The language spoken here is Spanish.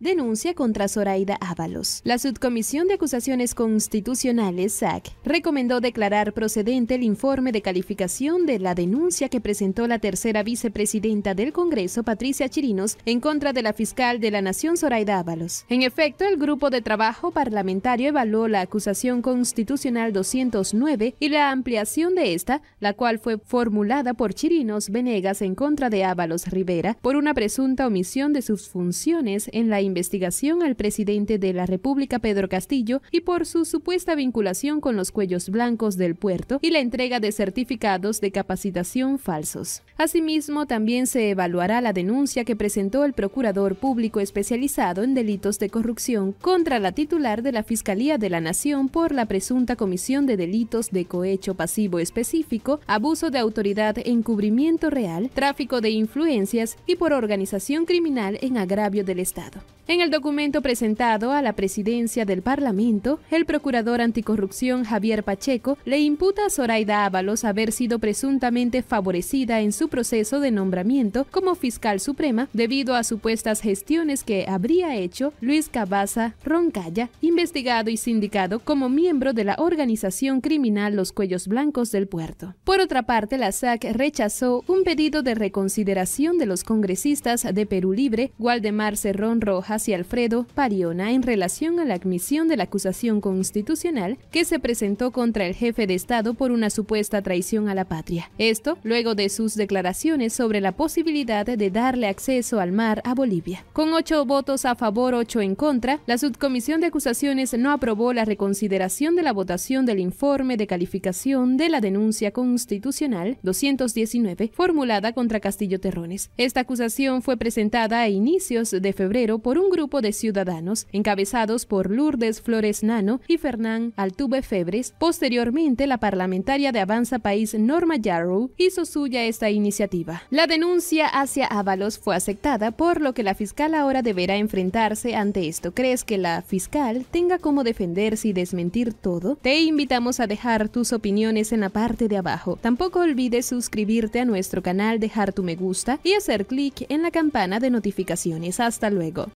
denuncia contra Zoraida Ábalos. La Subcomisión de Acusaciones Constitucionales, SAC, recomendó declarar procedente el informe de calificación de la denuncia que presentó la tercera vicepresidenta del Congreso, Patricia Chirinos, en contra de la fiscal de la Nación, Zoraida Ábalos. En efecto, el Grupo de Trabajo Parlamentario evaluó la acusación constitucional 209 y la ampliación de esta, la cual fue formulada por Chirinos Venegas en contra de Ábalos Rivera por una presunta omisión de sus funciones en la investigación al presidente de la República, Pedro Castillo, y por su supuesta vinculación con los cuellos blancos del puerto y la entrega de certificados de capacitación falsos. Asimismo, también se evaluará la denuncia que presentó el procurador público especializado en delitos de corrupción contra la titular de la Fiscalía de la Nación por la presunta comisión de delitos de cohecho pasivo específico, abuso de autoridad, encubrimiento real, tráfico de influencias y por organización criminal en agravio del Estado. En el documento presentado a la presidencia del Parlamento, el procurador anticorrupción Javier Pacheco le imputa a Zoraida Ábalos haber sido presuntamente favorecida en su proceso de nombramiento como fiscal suprema debido a supuestas gestiones que habría hecho Luis Cabaza Roncaya, investigado y sindicado como miembro de la organización criminal Los Cuellos Blancos del Puerto. Por otra parte, la SAC rechazó un pedido de reconsideración de los congresistas de Perú Libre, Waldemar Cerrón Rojas, y Alfredo Pariona en relación a la admisión de la acusación constitucional que se presentó contra el jefe de Estado por una supuesta traición a la patria. Esto luego de sus declaraciones sobre la posibilidad de darle acceso al mar a Bolivia. Con ocho votos a favor, ocho en contra, la subcomisión de acusaciones no aprobó la reconsideración de la votación del informe de calificación de la denuncia constitucional 219 formulada contra Castillo Terrones. Esta acusación fue presentada a inicios de febrero por un grupo de ciudadanos, encabezados por Lourdes Flores Nano y Fernán Altuve Febres. Posteriormente, la parlamentaria de Avanza País, Norma Yarrow, hizo suya esta iniciativa. La denuncia hacia Ábalos fue aceptada, por lo que la fiscal ahora deberá enfrentarse ante esto. ¿Crees que la fiscal tenga cómo defenderse y desmentir todo? Te invitamos a dejar tus opiniones en la parte de abajo. Tampoco olvides suscribirte a nuestro canal, dejar tu me gusta y hacer clic en la campana de notificaciones. Hasta luego.